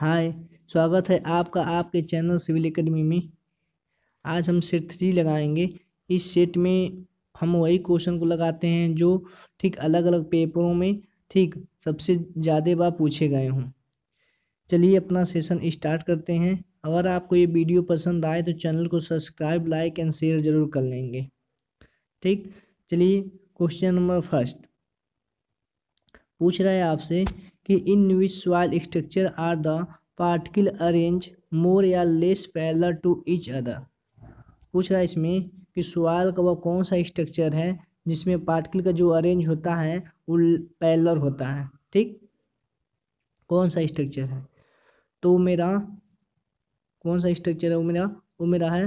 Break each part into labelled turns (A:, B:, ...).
A: हाय स्वागत है आपका आपके चैनल सिविल एकेडमी में आज हम सेट थ्री लगाएंगे इस सेट में हम वही क्वेश्चन को लगाते हैं जो ठीक अलग अलग पेपरों में ठीक सबसे ज़्यादा बार पूछे गए हों चलिए अपना सेशन स्टार्ट करते हैं अगर आपको ये वीडियो पसंद आए तो चैनल को सब्सक्राइब लाइक एंड शेयर ज़रूर कर लेंगे ठीक चलिए क्वेश्चन नंबर फर्स्ट पूछ रहा है आपसे कि in which soil structure are the particle arrange more या less parallel to each other पूछ रहा है इसमें कि सॉइल का वह कौन सा स्ट्रक्चर है जिसमें पार्टिकल का जो अरेंज होता है वो पैलर होता है ठीक कौन सा स्ट्रक्चर है तो मेरा कौन सा स्ट्रक्चर है वो मेरा वो मेरा है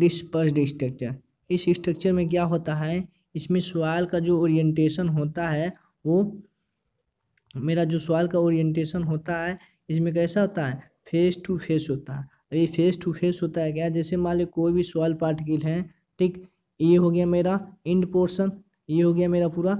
A: डिस्पर्स्ड स्ट्रक्चर इस स्ट्रक्चर में क्या होता है इसमें सॉइल का जो ओरिएंटेशन होता है वो मेरा जो सवाल का ओरिएंटेशन होता है इसमें कैसा होता है फेस टू फेस होता है तो ये फेस टू फेस होता है क्या जैसे मान लो कोई भी सवाल पार्टिकल है ठीक ये हो गया मेरा इंड पोर्शन ये हो गया मेरा पूरा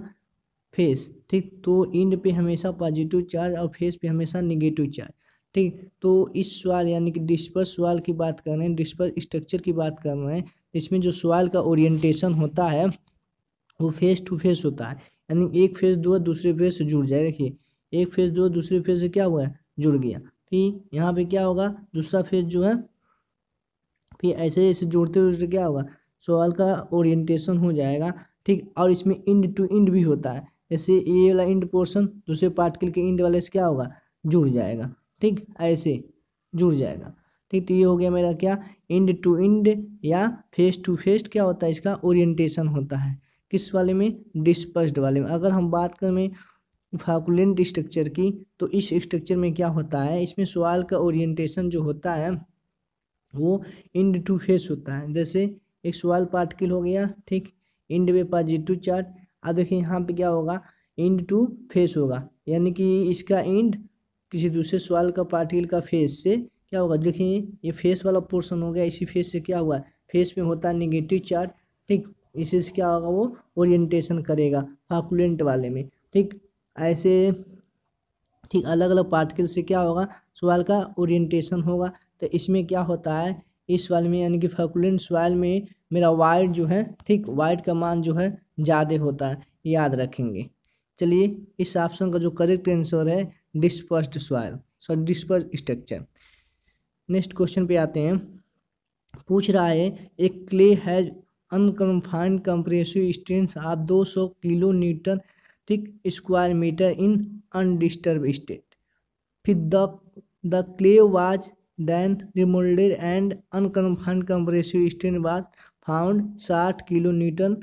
A: फेस ठीक तो इंड पे हमेशा पॉजिटिव चार्ज और फेस पे हमेशा निगेटिव चार्ज ठीक तो इस सवाल यानी कि डिस्पर्स सवाल की बात कर रहे हैं डिस्पर्स स्ट्रक्चर की बात कर रहे हैं इसमें जो सवाल का ओरिएंटेशन होता है वो फेस टू फेस होता है यानी एक फेस दो दूसरे फेस से जुड़ जाए देखिए एक फेज जो दूसरे फेज से क्या हुआ है जुड़ गया फिर यहाँ पे क्या होगा दूसरा फेज जो है फिर ऐसे ऐसे जोड़ते जोड़ते क्या होगा सवाल का ओरिएंटेशन हो जाएगा ठीक और इसमें इंड टू इंड भी होता है जैसे ये वाला इंड पोर्सन दूसरे पार्टिकल के इंड वाले से क्या होगा जुड़ जाएगा ठीक ऐसे जुड़ जाएगा ठीक तो ये हो गया मेरा क्या इंड टू इंड या फेस टू फेस क्या होता है इसका ओरिएंटेशन होता है किस वाले में डिस्पर्स्ड वाले में अगर हम बात करें फाकुलेंट स्ट्रक्चर की तो इस स्ट्रक्चर में क्या होता है इसमें सवाल का ओरिएंटेशन जो होता है वो इंड टू फेस होता है जैसे एक सवाल पार्टिकल हो गया ठीक इंड में पॉजिटिव चार्ज अब देखिए यहाँ पे क्या होगा इंड टू फेस होगा यानी कि इसका इंड किसी दूसरे सवाल का पार्टिकल का फेस से क्या होगा देखिए ये फेस वाला पोर्सन हो गया इसी फेस से क्या हुआ फेस में होता है निगेटिव चार्ज ठीक इसी से क्या होगा वो ओरिएंटेशन करेगा फाकुलेंट वाले में ठीक ऐसे ठीक अलग अलग पार्टिकल से क्या होगा सवाल का ओरिएंटेशन होगा तो इसमें क्या होता है इस वाल में यानी कि फैकुलेंट सॉइल में मेरा वाइट जो है ठीक वाइट का मान जो है ज़्यादा होता है याद रखेंगे चलिए इस ऑप्शन का जो करेक्ट आंसर है dispersed soil sorry disperse structure next question पे आते हैं पूछ रहा है एक clay has unconfined compressive strength आप 200 किलो न्यूटन ठीक square metre in undisturbed state फिर the the clay was then remoulded and unconfined compressive state was found साठ किलो न्यूटन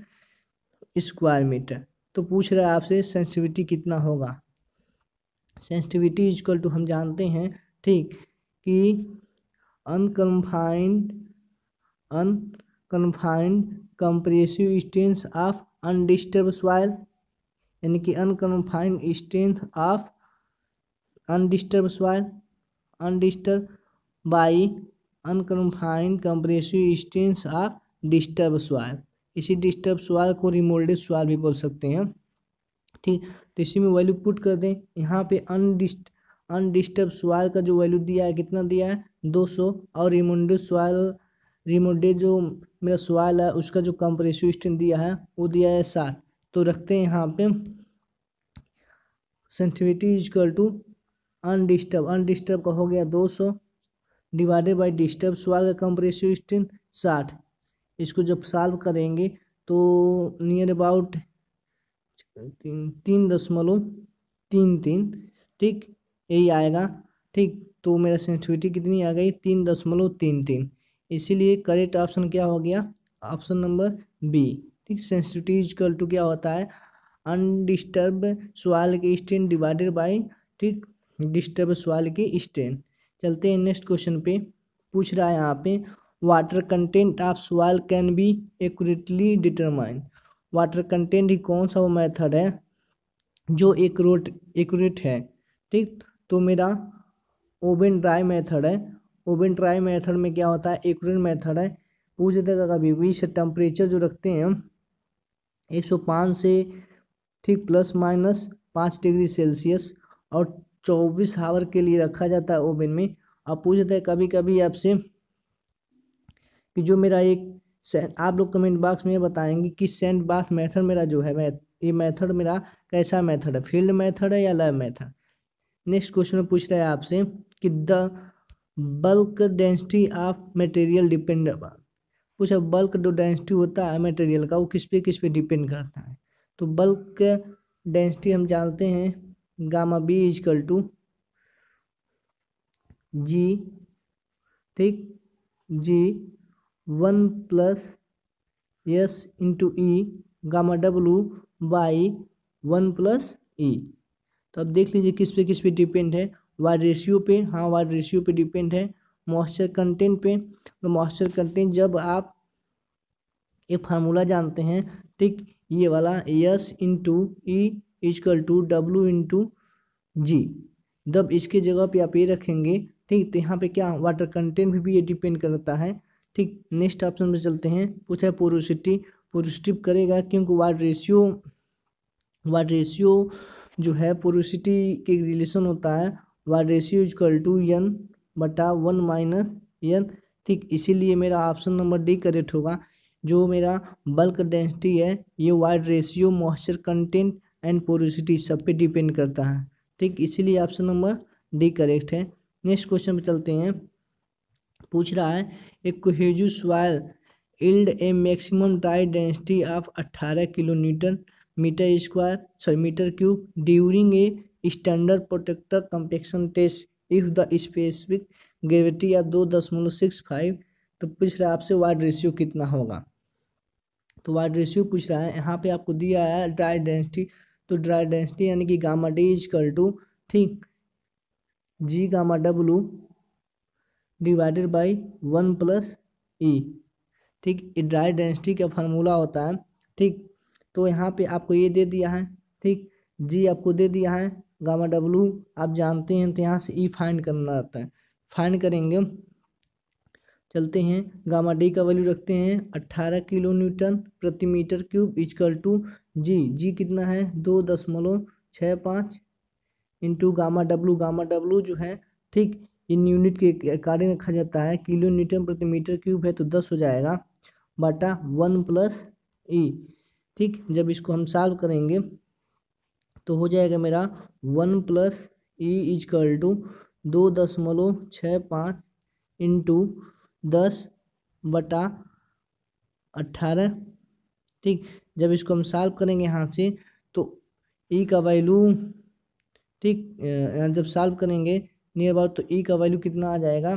A: स्क्वायर मीटर तो पूछ रहा है आपसे सेंसिटिविटी कितना होगा सेंसिटिविटी इजकल टू हम जानते हैं ठीक कि unconfined unconfined compressive strength of undisturbed soil यानी कि unconfined strength of undisturbed soil undisturbed by unconfined compressive strength of disturbed soil इसी डिस्टर्ब सॉइल को रिमोल्डेड सॉइल भी बोल सकते हैं ठीक तो इसी में वैल्यू पुट कर दें यहाँ पे अनडिस्ट अनडिस्टर्ब सॉइल का जो वैल्यू दिया है कितना दिया है 200 और रिमोल्डेड सॉइल रिमोल्डेड जो मेरा सॉइल है उसका जो कंप्रेसिव स्ट्रेंथ दिया है वो दिया है साठ तो रखते हैं यहाँ पे sensitivity is equal to undisturbed undisturbed का हो गया दो सौ डिवाइडेड बाई डिस्टर्ब स्वाग कंप्रेसिव स्ट्रेन साठ इसको जब सॉल्व करेंगे तो नियर अबाउट तीन दशमलव तीन तीन ठीक यही आएगा ठीक तो मेरा सेंसिटिविटी कितनी आ गई तीन दशमलव तीन तीन इसीलिए करेक्ट ऑप्शन क्या हो गया option number B sensitivity is equal to क्या होता है अनडिस्टर्ब सवाल के स्ट्रेन डिवाइडेड बाय ठीक डिस्टर्ब सवाल के स्ट्रेन चलते हैं नेक्स्ट क्वेश्चन पे पूछ रहा है यहाँ पे वाटर कंटेंट ऑफ सवाल can be accurately determine water content ही कौन सा वो मेथड है जो एक रोट एक्यूरेट है ठीक तो मेरा ओवन ड्राई मेथड है ओवन ड्राई मेथड में क्या होता है एक्यूरेट मेथड है पूछ देगा कभी भी टेम्परेचर जो रखते हैं हम 105 से ठीक प्लस माइनस पाँच डिग्री सेल्सियस और चौबीस आवर के लिए रखा जाता है ओवन में अब पूछ हैं है कभी कभी आपसे कि जो मेरा एक आप लोग कमेंट बॉक्स में बताएंगे कि सेंड बाथ मेथड मेरा जो है ये मेथड मेरा कैसा मेथड है फील्ड मेथड है या लैब मेथड नेक्स्ट क्वेश्चन में पूछ रहा है आपसे कि the bulk density of material depend पूछा बल्क जो डेंसिटी होता है मटेरियल का वो किस पे किस पे डिपेंड करता है तो बल्क डेंसिटी हम जानते हैं gamma B is equal to G ठीक G one plus S into E gamma W by one plus E तो अब देख लीजिए किस पे किस पे डिपेंड है वाइड रेशियो पे हाँ वाइड रेशियो पे डिपेंड है मॉइस्चर कंटेंट पे तो मॉइस्चर कंटेंट जब आप एक फार्मूला जानते हैं ठीक ये वाला S into E is equal to W into G जब इसके जगह पे आप ये रखेंगे ठीक तो यहाँ पे क्या वाटर कंटेंट भी, भी ये डिपेंड करता है ठीक नेक्स्ट ऑप्शन पर चलते हैं पूछा है पोरोसिटी पोरोसिटिव करेगा क्योंकि वाटर रेशियो वाटर रेशियो जो है पोरोसिटी के रिलेशन होता है water ratio is equal to N बटा वन माइनस एन ठीक इसीलिए मेरा ऑप्शन नंबर डी करेक्ट होगा जो मेरा बल्क डेंसिटी है ये void ratio moisture content and porosity सब पे डिपेंड करता है ठीक इसीलिए ऑप्शन नंबर डी करेक्ट है नेक्स्ट क्वेश्चन पे चलते हैं पूछ रहा है एक cohesive soil yield a maximum dry density of 18 kilo newton metre square sorry metre cube during a standard proctor compaction test if the specific gravity या दो दशमलव सिक्स फाइव तो पूछ रहा है आपसे वाइड रेशियो कितना होगा तो वाइड रेशियो पूछ रहा है यहाँ पे आपको दिया है ड्राई डेंसिटी तो ड्राई डेंसिटी यानी कि गामा डी कल टू ठीक G gamma W divided by one plus E ठीक ड्राई डेंसिटी का फार्मूला होता है ठीक तो यहाँ पे आपको ये दे दिया है ठीक जी आपको दे दिया है गामा डब्लू आप जानते हैं तो यहाँ से ई e फाइंड करना रहता है फाइंड करेंगे चलते हैं गामा डी का वैल्यू रखते हैं अट्ठारह किलो न्यूटन प्रति metre cube is equal to G G कितना है दो दशमलव छः पाँच into gamma W gamma W जो है ठीक इन यूनिट के अकॉर्डिंग रखा जाता है किलो न्यूटन प्रति मीटर क्यूब है तो दस हो जाएगा बाटा वन प्लस ई e, ठीक जब इसको हम सॉल्व करेंगे तो हो जाएगा मेरा one plus E is equal to दो दशमलव छः पाँच इंटू दस बटा अट्ठारह ठीक जब इसको हम साल्व करेंगे यहाँ से तो ई e का वैल्यू ठीक जब साल्व करेंगे नियर अबाउट तो ई e का वैल्यू कितना आ जाएगा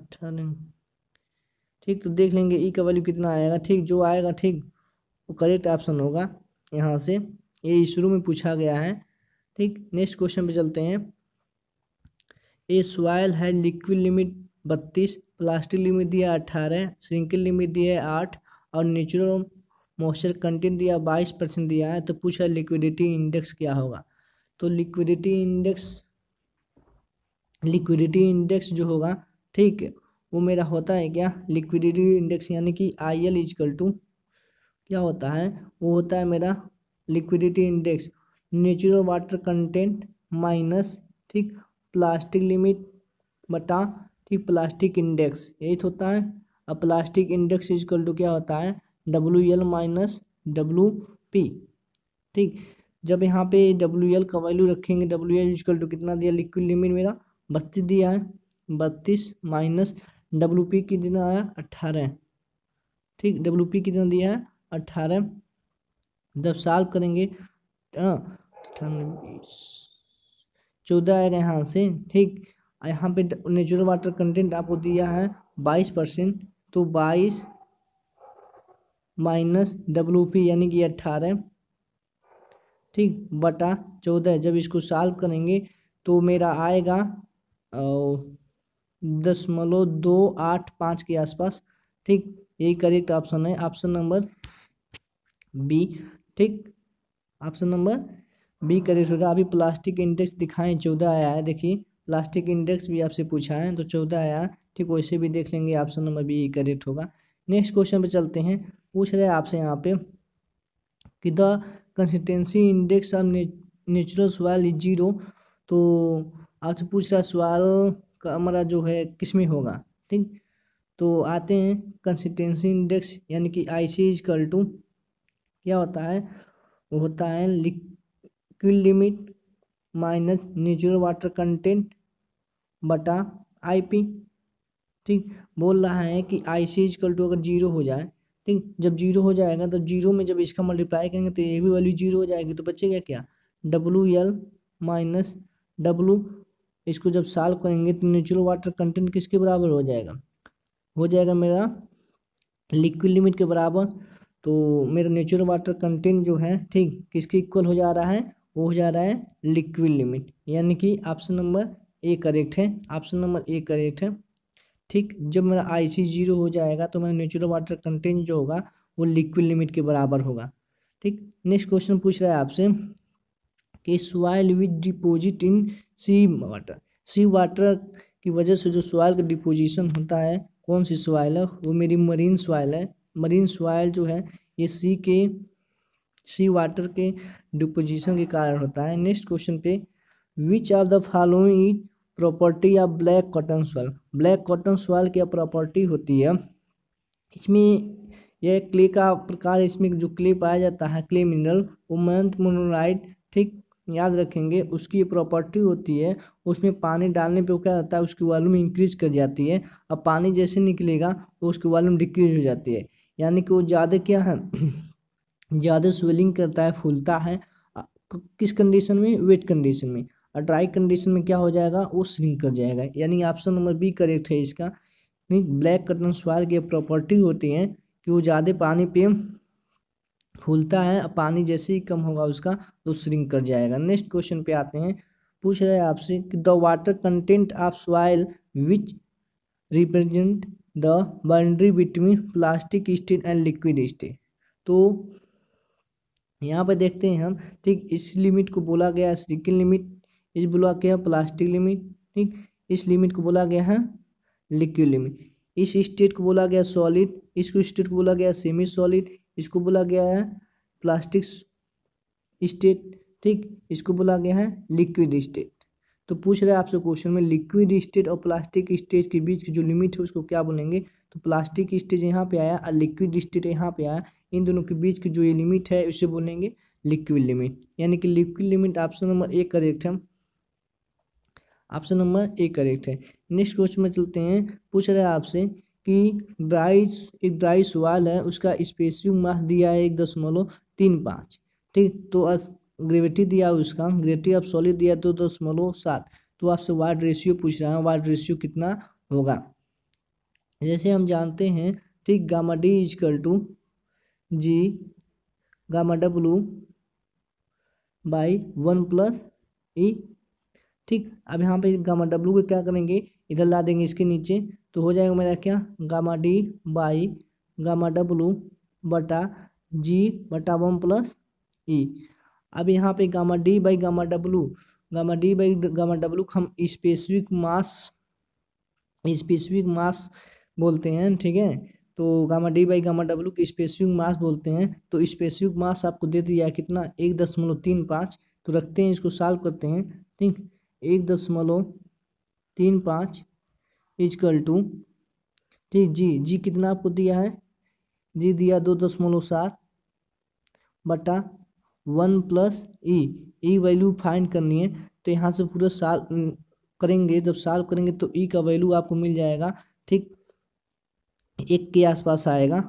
A: अट्ठारह ठीक तो देख लेंगे ई e का वैल्यू कितना आएगा ठीक जो आएगा ठीक वो करेक्ट ऑप्शन होगा यहाँ से ये शुरू में पूछा गया है ठीक नेक्स्ट क्वेश्चन पे चलते हैं ए सॉयल है लिक्विड लिमिट बत्तीस प्लास्टिक लिमिट दिया अट्ठारह श्रिंकल लिमिट दिया है आठ और नेचुरल मॉइस्चर कंटेंट दिया बाईस परसेंट दिया है तो पूछा लिक्विडिटी इंडेक्स क्या होगा तो लिक्विडिटी इंडेक्स लिक्विडिटी इंडेक्स जो होगा ठीक वो मेरा होता है क्या लिक्विडिटी इंडेक्स यानी कि आई एल इजकल टू क्या होता है वो होता है मेरा liquidity index natural water content minus ठीक प्लास्टिक लिमिट बटा ठीक प्लास्टिक इंडेक्स यही तो होता है अब प्लास्टिक इंडेक्स इजकल टू क्या होता है W L minus W P ठीक जब यहाँ पे डब्ल्यू एल का वैल्यू रखेंगे डब्ल्यू एल इजकल टू कितना दिया लिक्विड लिमिट मेरा बत्तीस दिया है बत्तीस माइनस डब्ल्यू पी कितना आया अट्ठारह ठीक डब्ल्यू पी कितना दिया है अट्ठारह जब साल्व करेंगे चौदह आएगा यहाँ से ठीक यहाँ पे नेचुरल वाटर कंटेंट आपको दिया है बाईस परसेंट तो बाईस माइनस डब्लू पी यानी कि अट्ठारह ठीक बटा चौदह जब इसको साल्व करेंगे तो मेरा आएगा दशमलव दो आठ पाँच के आसपास ठीक यही करेक्ट ऑप्शन है ऑप्शन नंबर बी ठीक ऑप्शन नंबर बी करेक्ट होगा अभी प्लास्टिक इंडेक्स दिखाएं चौदह आया है देखिए प्लास्टिक इंडेक्स भी आपसे पूछा है तो चौदह आया ठीक वैसे भी देख लेंगे ऑप्शन नंबर बी करेक्ट होगा नेक्स्ट क्वेश्चन पे चलते हैं पूछ रहे हैं आपसे यहाँ पे कि the consistency index of natural soil is zero तो आपसे पूछ रहा सवाल का हमारा जो है किसमें होगा ठीक तो आते हैं कंसिस्टेंसी इंडेक्स यानी कि आई सी इज कल टू क्या होता है वो होता है liquid limit minus natural water content बटा आईपी ठीक बोल रहा है कि आई सी इजकल टू अगर जीरो हो जाए ठीक जब जीरो हो जाएगा तो जीरो में जब इसका मल्टीप्लाई करेंगे तो ये भी वैल्यू जीरो हो जाएगी तो बचेगा क्या डब्लू एल माइनस डब्लू इसको जब साल्व करेंगे तो नेचुरल वाटर कंटेंट किसके बराबर हो जाएगा हो जाएगा मेरा लिक्विड लिमिट के बराबर तो मेरा नेचुरल वाटर कंटेंट जो है ठीक किसके इक्वल हो जा रहा है वो हो जा रहा है लिक्विड लिमिट यानी कि ऑप्शन नंबर ए करेक्ट है ऑप्शन नंबर ए करेक्ट है ठीक जब मेरा आई सी जीरो हो जाएगा तो मेरा नेचुरल वाटर कंटेंट जो होगा वो लिक्विड लिमिट के बराबर होगा ठीक नेक्स्ट क्वेश्चन पूछ रहा है आपसे कि soil with deposit in sea water sea water की वजह से जो सॉइल का डिपोजिशन होता है कौन सी सॉइल है वो मेरी मरीन सॉइल है मरीन सॉयल जो है ये सी के सी वाटर के डिपोजिशन के कारण होता है नेक्स्ट क्वेश्चन पे which are the following property of black cotton soil black cotton soil की प्रॉपर्टी होती है इसमें यह क्ले का प्रकार इसमें जो क्ले पाया जाता है क्ले मिनरल वो मंथ मोनोराइड ठीक याद रखेंगे उसकी प्रॉपर्टी होती है उसमें पानी डालने पे क्या होता है उसकी वॉल्यूम इंक्रीज कर जाती है अब पानी जैसे निकलेगा उसकी वॉल्यूम डिक्रीज हो जाती है यानी कि वो ज़्यादा क्या है ज़्यादा स्वेलिंग करता है फूलता है किस कंडीशन में वेट कंडीशन में और ड्राई कंडीशन में क्या हो जाएगा वो श्रिंक कर जाएगा यानी ऑप्शन नंबर बी करेक्ट है इसका ब्लैक कटन सॉइल की प्रॉपर्टी होती है कि वो ज़्यादा पानी पे फूलता है पानी जैसे ही कम होगा उसका तो श्रिंक कर जाएगा नेक्स्ट क्वेश्चन पे आते हैं पूछ रहे हैं आपसे कि the water content of soil which represent the boundary between plastic state and liquid state तो यहाँ पर देखते हैं हम ठीक इस लिमिट को बोला गया है सिकिल लिमिट इस बोला गया प्लास्टिक लिमिट ठीक इस लिमिट को बोला गया है लिक्विड लिमिट इस स्टेट को बोला गया सॉलिड इसको स्टेट को बोला गया सेमी सॉलिड इसको बोला गया है प्लास्टिक स्टेट ठीक इसको बोला गया है लिक्विड स्टेट तो पूछ रहे है आपसे क्वेश्चन में लिक्विड स्टेट और प्लास्टिक स्टेज के बीच की जो लिमिट है उसको क्या बोलेंगे तो प्लास्टिक स्टेज यहाँ पे आया और लिक्विड स्टेट यहाँ पे आया इन दोनों के बीच की जो ये लिमिट है उसे बोलेंगे लिक्विड लिमिट यानी कि liquid limit option number A correct है ऑप्शन नंबर ए करेक्ट है नेक्स्ट क्वेश्चन में चलते हैं पूछ रहे है आपसे कि ड्राई एक ड्राई सवाल है उसका स्पेसिफिक मास दिया है एक दशमलव तीन पाँच ठीक तो ग्रेविटी दिया हो उसका ग्रेविटी ऑफ सॉलिड दिया दस तो, दशमलव तो सात तो आपसे वार्ड रेशियो पूछ रहा है वार्ड रेशियो कितना होगा जैसे हम जानते हैं ठीक gamma D is equal to G gamma W by one plus E ठीक अब यहाँ पे गामा डब्लू को क्या करेंगे इधर ला देंगे इसके नीचे तो हो जाएगा मेरा क्या gamma D by gamma W बटा जी बटा वन प्लस ई अब यहाँ पे gamma D by gamma W gamma D by gamma W हम स्पेसिफिक मास स्पेसिफिक मास बोलते हैं ठीक है तो gamma D by gamma W की स्पेसिफिक मास बोलते हैं तो स्पेसिफिक मास आपको दे दिया कितना एक दशमलव तीन पाँच तो रखते हैं इसको सॉल्व करते हैं ठीक एक दशमलव तीन पाँच इजकल टू ठीक जी जी कितना आपको दिया है जी दिया दो दशमलव सात बटा one plus E E value find करनी है तो यहाँ से पूरा साल करेंगे जब साल करेंगे तो ई का वैल्यू आपको मिल जाएगा ठीक एक के आसपास आएगा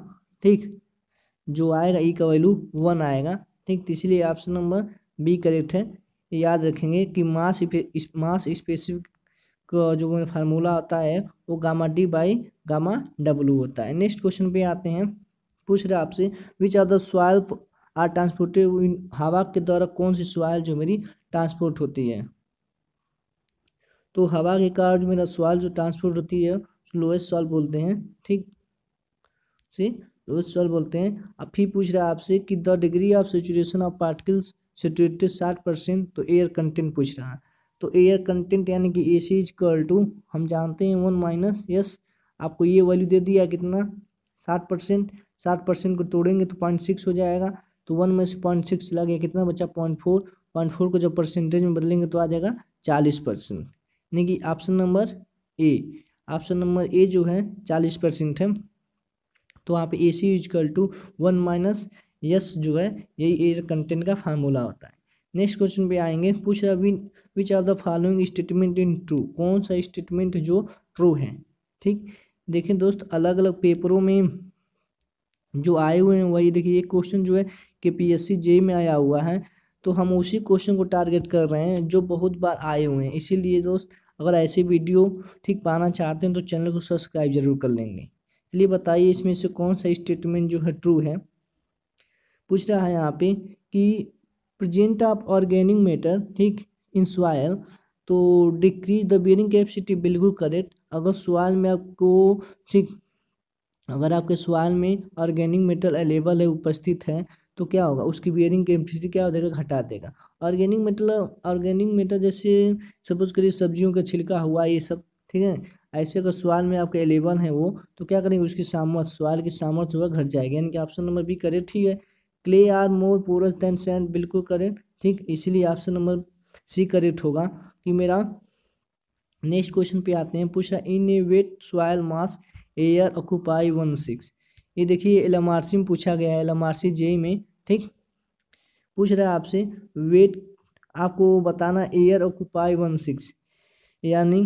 A: ठीक जो आएगा ई का वैल्यू वन आएगा ठीक तो इसलिए ऑप्शन नंबर बी करेक्ट है याद रखेंगे कि मास इस, मास स्पेसिफिक का जो फार्मूला होता है वो gamma D by gamma W होता है नेक्स्ट क्वेश्चन पे आते हैं पूछ रहे आपसे which are the soil are transported हवा के द्वारा कौन सी सॉइल जो मेरी ट्रांसपोर्ट होती है तो हवा के कारण जो मेरा सॉइल जो ट्रांसपोर्ट होती है लोएस्ट सॉइल बोलते हैं ठीक सी लोएस्ट सॉइल बोलते हैं अब फिर पूछ रहा है आपसे कि the degree of saturation of particles saturated साठ परसेंट तो एयर कंटेंट पूछ रहा है तो एयर कंटेंट यानी कि A C is equal to हम जानते हैं वन माइनस यस आपको ये वैल्यू दे दिया कितना साठ परसेंट साठ परसेंट को तोड़ेंगे तो पॉइंट सिक्स हो जाएगा तो वन में से पॉइंट सिक्स चला गया कितना बचा पॉइंट फोर पॉइंट फोर को जब परसेंटेज में बदलेंगे तो आ जाएगा चालीस परसेंट यानी कि option number A option number A जो है चालीस परसेंट है तो आप A C is equal to one minus S जो है यही ए कंटेंट का फार्मूला होता है नेक्स्ट क्वेश्चन पे आएंगे पूछ रहा win which are the following statement in true कौन सा स्टेटमेंट जो ट्रू है ठीक देखें दोस्त अलग अलग पेपरों में जो आए हुए हैं वही देखिए एक क्वेश्चन जो है के पी एस में आया हुआ है तो हम उसी क्वेश्चन को टारगेट कर रहे हैं जो बहुत बार आए हुए हैं इसीलिए दोस्त अगर ऐसे वीडियो ठीक पाना चाहते हैं तो चैनल को सब्सक्राइब जरूर कर लेंगे चलिए बताइए इसमें से कौन सा स्टेटमेंट जो है ट्रू है पूछ रहा है यहाँ पे कि प्रजेंट ऑफ ऑर्गेनिक मैटर ठीक इन सॉयल तो डिक्रीज द बियरिंग कैपेसिटी बिल्कुल करेक्ट अगर सॉयल में आपको ठीक अगर आपके सवाल में ऑर्गेनिक मेटल अलेबल है उपस्थित है तो क्या होगा उसकी बियरिंग कैपेसिटी क्या हो जाएगा घटा देगा ऑर्गेनिक मेटल ऑर्गेनिक मेटल जैसे सपोज करिए सब्जियों का छिलका हुआ ये सब ठीक है ऐसे अगर सवाल में आपके अलेबल है वो तो क्या करेंगे उसकी सामर्थ सवाल की सामर्थ होगा घट जाएगा यानी कि ऑप्शन नंबर बी करेक्ट ठीक है clay are more porous than sand बिल्कुल करेक्ट ठीक इसीलिए ऑप्शन नंबर सी करेक्ट होगा कि मेरा नेक्स्ट क्वेश्चन पे आते हैं पूछा in a wet soil mass air occupy one six ये देखिए एल एम आर सी में पूछा गया है एल एम जे में ठीक पूछ रहा है आपसे वेट आपको बताना एयर ऑक्यूपाई वन सिक्स यानी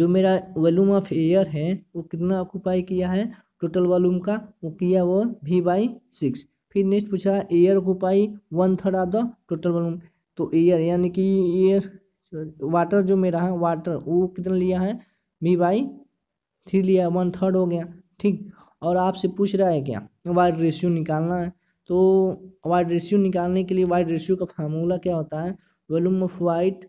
A: जो मेरा वॉल्यूम ऑफ एयर है वो कितना ऑक्यूपाई किया है टोटल वॉल्यूम का वो किया वो वी बाई सिक्स फिर नेक्स्ट पूछा air occupy one third of the total volume तो एयर यानी कि एयर वाटर जो मेरा है वाटर वो कितना लिया है वी बाई थ्री लिया वन थर्ड हो गया ठीक और आपसे पूछ रहा है क्या वाइड रेशियो निकालना है तो वाइड रेशियो निकालने के लिए वाइड रेशियो का फार्मूला क्या होता है volume of void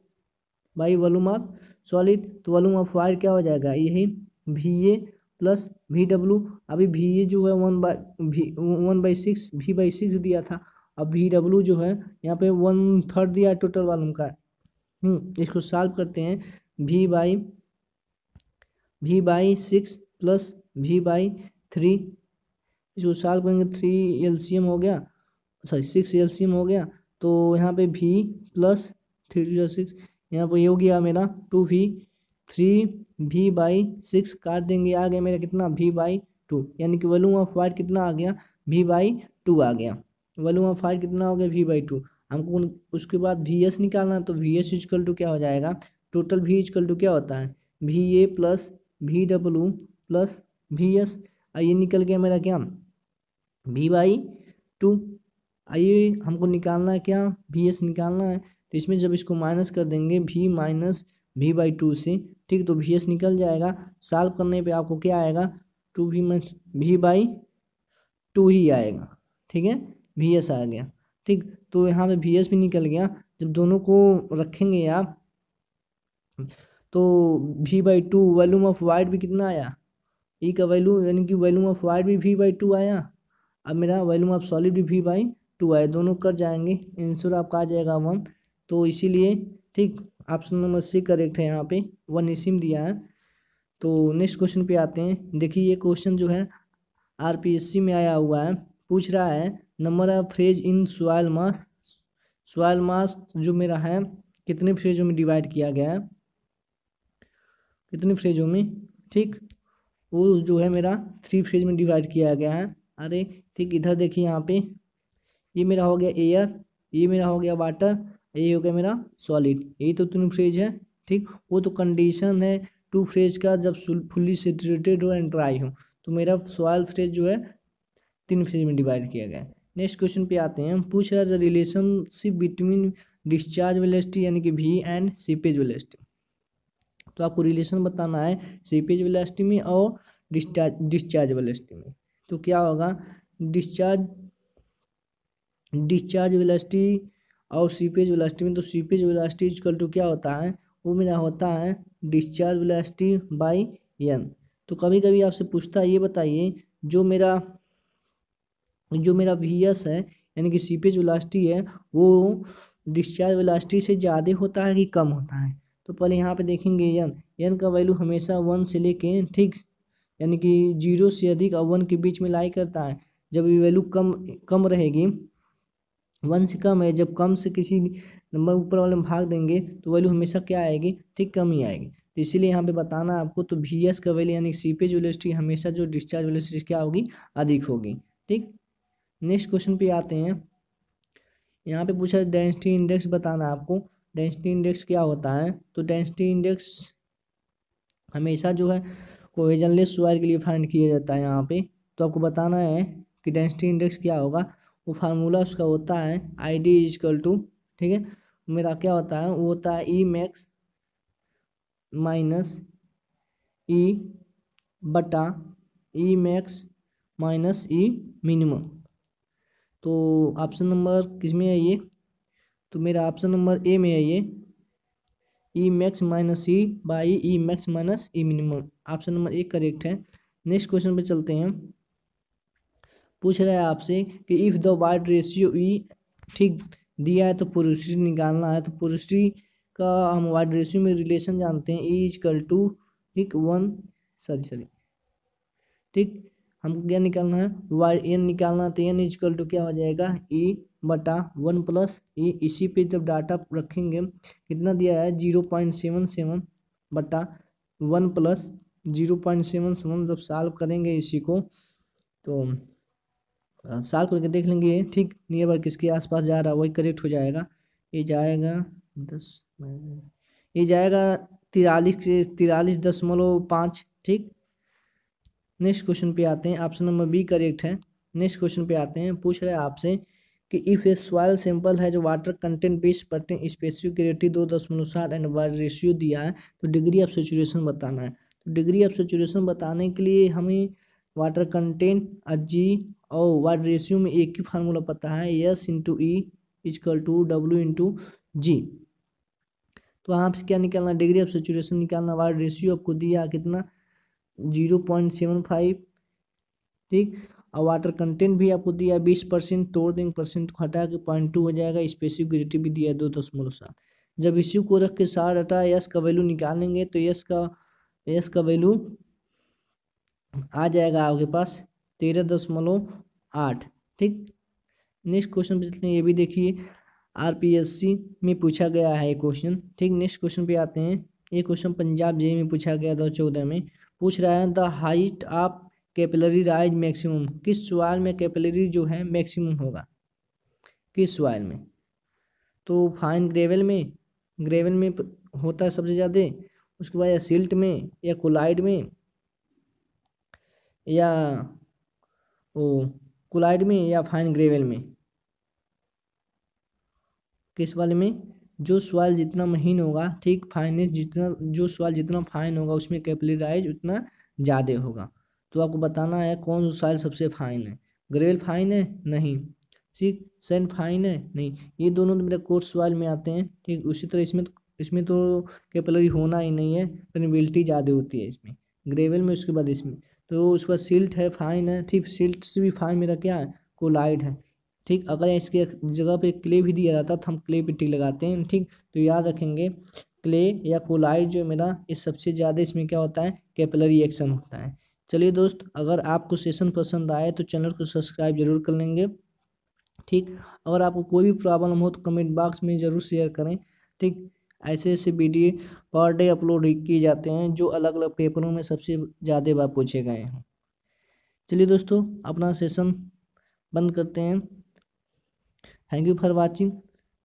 A: by volume of solid तो वॉल्यूम ऑफ वाइट क्या हो जाएगा यही V A plus V W अभी वी ए जो है one by one by six V by six दिया था अब वी डब्लू जो है यहाँ पे वन थर्ड दिया टोटल वॉल्यूम का हम्म, इसको सॉल्व करते हैं V by V by six plus V by three इसको साल करेंगे थ्री एल हो गया सॉरी सिक्स एल हो गया तो यहाँ पे भी प्लस थ्री टू सिक्स यहाँ पर ये हो गया मेरा two V three V by six काट देंगे आ गया मेरा कितना वी बाई टू यानी कि वॉल्यूम ऑफ वायर कितना आ गया वी बाई टू आ गया वॉल्यूम ऑफ वायर कितना हो गया वी बाई टू हमको उसके बाद वी एस निकालना तो वी एस टू क्या हो जाएगा टोटल वी टू क्या होता है V A plus V W plus V S ये निकल गया मेरा क्या वी बाई टू आइए हमको निकालना है क्या वी एस निकालना है तो इसमें जब इसको माइनस कर देंगे V minus V by two से ठीक तो वी एस निकल जाएगा सॉल्व करने पे आपको क्या आएगा two V minus V by two ही आएगा ठीक है वी एस आ गया ठीक तो यहाँ पे वी एस भी निकल गया जब दोनों को रखेंगे आप तो भी by two volume of void भी कितना आया ई का वैल्यू यानी कि वॉल्यूम ऑफ वाइट भी वी बाई टू आया अब मेरा वॉल्यूम ऑफ सॉलिड भी वी बाई टू आया दोनों कट जाएंगे आंसर आपका आ जाएगा वन तो इसीलिए ठीक ऑप्शन नंबर सी करेक्ट है यहाँ पे वन इसी दिया है तो नेक्स्ट क्वेश्चन पे आते हैं देखिए ये क्वेश्चन जो है सी में आया हुआ है पूछ रहा है number of phases in soil mass soil mass जो मेरा है कितने फ्रेजों में डिवाइड किया गया है कितने फ्रेजों में ठीक वो जो है मेरा थ्री फ्रेज में डिवाइड किया गया है अरे ठीक इधर देखिए यहाँ पे ये मेरा हो गया एयर ये मेरा हो गया वाटर ये हो गया मेरा सॉलिड यही तो तीन फ्रेज है ठीक वो तो कंडीशन है टू फ्रेज का जब फुल्ली सेचुरेटेड हो एंड ड्राई हो तो मेरा सॉयल फ्रेज जो है तीन फ्रेज में डिवाइड किया गया है नेक्स्ट क्वेश्चन पे आते हैं पूछ रहा है रिलेशनशिप बिटवीन डिस्चार्ज वेलेस्टी यानी कि वी एंड सीपेज वेलेस्टी तो आपको रिलेशन बताना है सीपेज वेलोसिटी में और डिस्चार्ज डिस्चार्ज वेलोसिटी में तो क्या होगा डिस्चार्ज डिस्चार्ज वेलोसिटी और सीपेज वेलोसिटी में तो सीपेज वेलोसिटी इजकल टू क्या होता है वो मेरा होता है डिस्चार्ज वेलोसिटी बाई एन तो कभी कभी आपसे पूछता है ये बताइए जो मेरा जो मेरा वी एस है यानी कि सीपेज वेलोसिटी है वो डिस्चार्ज वेलोसिटी से ज़्यादा होता है कि कम होता है तो पहले यहाँ पे देखेंगे यन यन का वैल्यू हमेशा वन से लेके ठीक यानी कि जीरो से अधिक और वन के बीच में लाई करता है जब ये वैल्यू कम कम रहेगी वन से कम है जब कम से किसी नंबर ऊपर वाले में भाग देंगे तो वैल्यू हमेशा क्या आएगी ठीक कम ही आएगी तो इसीलिए यहाँ पे बताना आपको तो वी एस का वैल्यू यानी सीपेज वेलोसिटी हमेशा जो डिस्चार्ज वेलोसिटी क्या होगी अधिक होगी ठीक नेक्स्ट क्वेश्चन पे आते हैं यहाँ पे पूछा डेंसिटी इंडेक्स बताना आपको डेंसिटी इंडेक्स क्या होता है तो डेंसिटी इंडेक्स हमेशा जो है कोविजनलेस सॉइल के लिए फाइंड किया जाता है यहाँ पे तो आपको बताना है कि डेंसिटी इंडेक्स क्या होगा वो फार्मूला उसका होता है आई डी इजकल टू ठीक है मेरा क्या होता है वो होता है ई मैक्स माइनस ई बटा e max minus e minimum तो ऑप्शन नंबर किस में है ये तो मेरा ऑप्शन नंबर ए में है ये e max minus e by e max minus e minimum option number A correct है नेक्स्ट क्वेश्चन पे चलते हैं पूछ रहा है आपसे कि if the void ratio e ठीक दिया है तो पुरुषी निकालना है तो पुरुषी का हम वाइट रेशियो में रिलेशन जानते हैं ई इजकल टू ठीक वन सॉरी सॉरी ठीक हमको क्या निकालना है वाई एन निकालना है तो एन इजकल टू क्या हो जाएगा ई e बटा वन प्लस ये इसी पे जब डाटा रखेंगे कितना दिया है जीरो पॉइंट सेवन सेवन बटा one plus zero point seven seven जब साल्व करेंगे इसी को तो साल्व करके देख लेंगे ठीक नियर बाय किसके आसपास जा रहा है वही करेक्ट हो जाएगा ये जाएगा दस ये जाएगा तिरालीस से तिरालीस दशमलव पाँच ठीक नेक्स्ट क्वेश्चन पे आते हैं ऑप्शन नंबर बी करेक्ट है नेक्स्ट क्वेश्चन पे आते हैं पूछ रहे हैं आपसे कि इफ़ ए सॉयल सैंपल है जो वाटर कंटेंट बीस परसेंट स्पेसिफिक दो दशमलव सात एंड वाइज रेशियो दिया है तो डिग्री ऑफ सेचुरेशन बताना है तो डिग्री ऑफ सेचुरेशन बताने के लिए हमें वाटर कंटेंट अजी और वाटर रेशियो में एक ही फार्मूला पता है S into E is equal to W into G तो वहाँ से क्या निकालना डिग्री ऑफ सेचुरेशन निकालना वाटर रेशियो आपको दिया कितना जीरो पॉइंट सेवन फाइव ठीक और वाटर कंटेंट भी आपको दिया बीस परसेंट तोड़ देंगे परसेंट को हटा के पॉइंट टू हो जाएगा स्पेसिफिक भी दिया दो दशमलव सात जब इसी को रख के सार हटा यस का वैल्यू निकालेंगे तो यस का यस का वैल्यू आ जाएगा आपके पास तेरह दशमलव आठ ठीक नेक्स्ट क्वेश्चन पे चलते हैं ये भी देखिए सी में पूछा गया है क्वेश्चन ठीक नेक्स्ट क्वेश्चन पे आते हैं ये क्वेश्चन पंजाब जे में पूछा गया दो चौदह में पूछ रहा है the height of capillary rise maximum किस सॉइल में कैपिलरी जो है मैक्सिमम होगा किस सॉइल में तो फाइन ग्रेवल में ग्रेवल में होता है सबसे ज़्यादा उसके बाद या सिल्ट में या कोलाइड में या वो कोलाइड में या फाइन ग्रेवल में किस वाले में जो सवाल जितना महीन होगा ठीक फाइनेस जितना जो सवाल जितना फाइन होगा उसमें कैपिलराइज उतना ज़्यादा होगा तो आपको बताना है कौन सा सॉइल सबसे फाइन है ग्रेवल फाइन है नहीं ठीक सेंट फाइन है नहीं ये दोनों तो मेरा कोर्स सॉइल में आते हैं ठीक उसी तरह इसमें तो, इसमें तो कैपलरी होना ही नहीं है परमिबिलिटी ज़्यादा होती है इसमें ग्रेवल में उसके बाद इसमें तो उसका सिल्ट है फाइन है ठीक सिल्ट से भी फाइन मेरा क्या है कोलाइड है ठीक अगर इसके जगह पे क्ले भी दिया जाता तो हम क्ले पे टिक लगाते हैं ठीक तो याद रखेंगे क्ले या कोलाइड जो मेरा ये सबसे ज़्यादा इसमें क्या होता है कैपलरी एक्शन होता है चलिए दोस्त अगर आपको सेशन पसंद आए तो चैनल को सब्सक्राइब जरूर कर लेंगे ठीक अगर आपको कोई भी प्रॉब्लम हो तो कमेंट बॉक्स में ज़रूर शेयर करें ठीक ऐसे ऐसे वीडियो पर डे अपलोड किए जाते हैं जो अलग अलग पेपरों में सबसे ज़्यादा बार पूछे गए हैं चलिए दोस्तों अपना सेशन बंद करते हैं थैंक यू फॉर वॉचिंग